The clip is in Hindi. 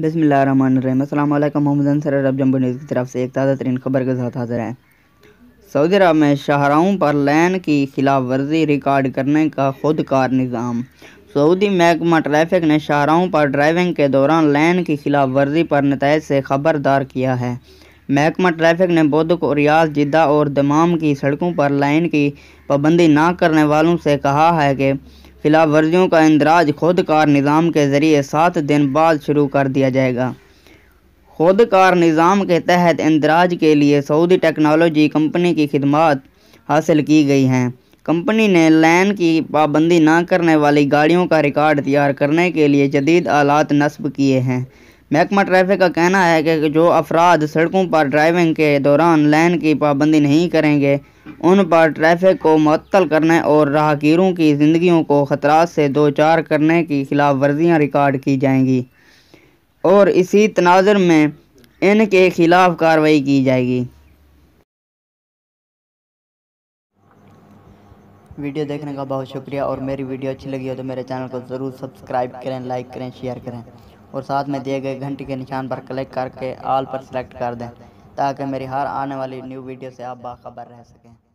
बसमीम अल्लाम अरब न्यूज़ की तरफ से एक ताज़ा तरीन खबर के साथ हाजिर है सऊदी अरब में शाहराओं पर लैन की खिलाफ वर्जी रिकॉर्ड करने का खुदकार निज़ाम सऊदी महकमा ट्रैफिक ने शाहराओं पर ड्राइविंग के दौरान लैन की खिलाफ वर्जी पर नतज से खबरदार किया है महकमा ट्रैफिक ने बुद्ध को रियाज जिदा और दमाम की सड़कों पर लाइन की पाबंदी ना करने वालों से कहा है कि खिलाफ वर्जियों का इंदराज खुदकार निज़ाम के ज़रिए सात दिन बाद शुरू कर दिया जाएगा खुदकार निज़ाम के तहत इंदराज के लिए सऊदी टेक्नोलॉजी कंपनी की खदमात हासिल की गई हैं कंपनी ने लैन की पाबंदी ना करने वाली गाड़ियों का रिकॉर्ड तैयार करने के लिए जदीद आलात नस्ब किए हैं महकमा ट्रैफिक का कहना है कि जो अफराद सड़कों पर ड्राइविंग के दौरान लैन की पाबंदी नहीं करेंगे उन पर ट्रैफिक को मअतल करने और राहगीरों की ज़िंदगियों को ख़तरा से दो चार करने की खिलाफ वर्जियाँ रिकॉर्ड की जाएंगी और इसी तनाजर में इनके खिलाफ कार्रवाई की जाएगी वीडियो देखने का बहुत शुक्रिया और मेरी वीडियो अच्छी लगी हो तो मेरे चैनल को ज़रूर सब्सक्राइब करें लाइक करें शेयर करें और साथ में दिए गए घंटे के निशान पर क्लिक करके आल पर सेलेक्ट कर दें ताकि मेरी हर आने वाली न्यू वीडियो से आप बाखबर रह सकें